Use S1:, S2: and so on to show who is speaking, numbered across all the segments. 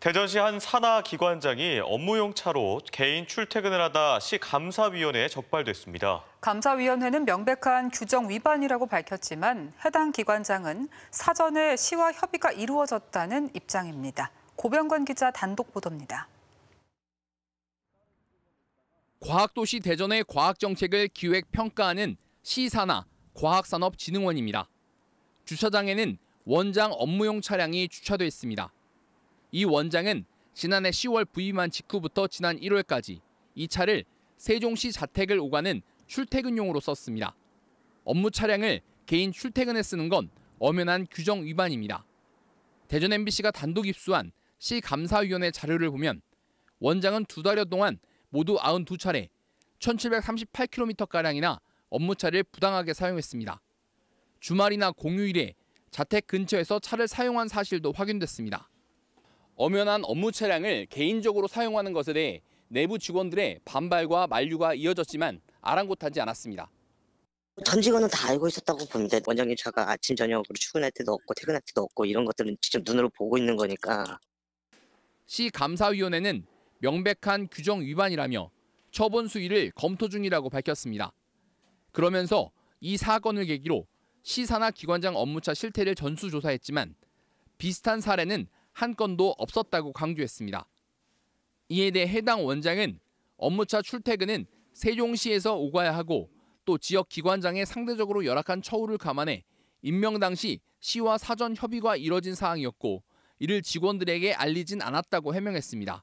S1: 대전시 한 산하 기관장이 업무용 차로 개인 출퇴근을 하다 시 감사위원회에 적발됐습니다.
S2: 감사위원회는 명백한 규정 위반이라고 밝혔지만 해당 기관장은 사전에 시와 협의가 이루어졌다는 입장입니다. 고병관 기자 단독 보도입니다.
S1: 과학도시 대전의 과학정책을 기획평가하는 시산하 과학산업진흥원입니다. 주차장에는 원장 업무용 차량이 주차돼 있습니다. 이 원장은 지난해 10월 부임한 직후부터 지난 1월까지 이 차를 세종시 자택을 오가는 출퇴근용으로 썼습니다. 업무 차량을 개인 출퇴근에 쓰는 건 엄연한 규정 위반입니다. 대전 MBC가 단독 입수한 시 감사위원회 자료를 보면 원장은 두 달여 동안 모두 92차례 1738km가량이나 업무차를 부당하게 사용했습니다. 주말이나 공휴일에 자택 근처에서 차를 사용한 사실도 확인됐습니다. 엄연한 업무 차량을 개인적으로 사용하는 것에 대해 내부 직원들의 반발과 만류가 이어졌지만 아랑곳하지 않았습니다.
S2: 전 직원은 다 알고 있었다고 보는데 원장님 차가 아침 저녁으로 출근할 때도 없고 퇴근할 때도 없고 이런 것들은 직접 눈으로 보고 있는 거니까.
S1: 시 감사위원회는 명백한 규정 위반이라며 처분 수위를 검토 중이라고 밝혔습니다. 그러면서 이 사건을 계기로 시 산하 기관장 업무차 실태를 전수조사했지만 비슷한 사례는 한 건도 없었다고 강조했습니다. 이에 대해 해당 원장은 업무차 출퇴근은 세종시에서 오가야 하고 또 지역 기관장의 상대적으로 열악한 처우를 감안해 임명 당시 시와 사전 협의가 이뤄진 사항이었고 이를 직원들에게 알리진 않았다고 해명했습니다.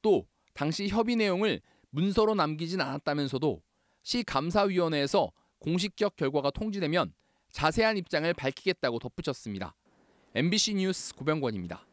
S1: 또 당시 협의 내용을 문서로 남기진 않았다면서도 시 감사위원회에서 공식적 결과가 통지되면 자세한 입장을 밝히겠다고 덧붙였습니다. MBC 뉴스 고병권입니다.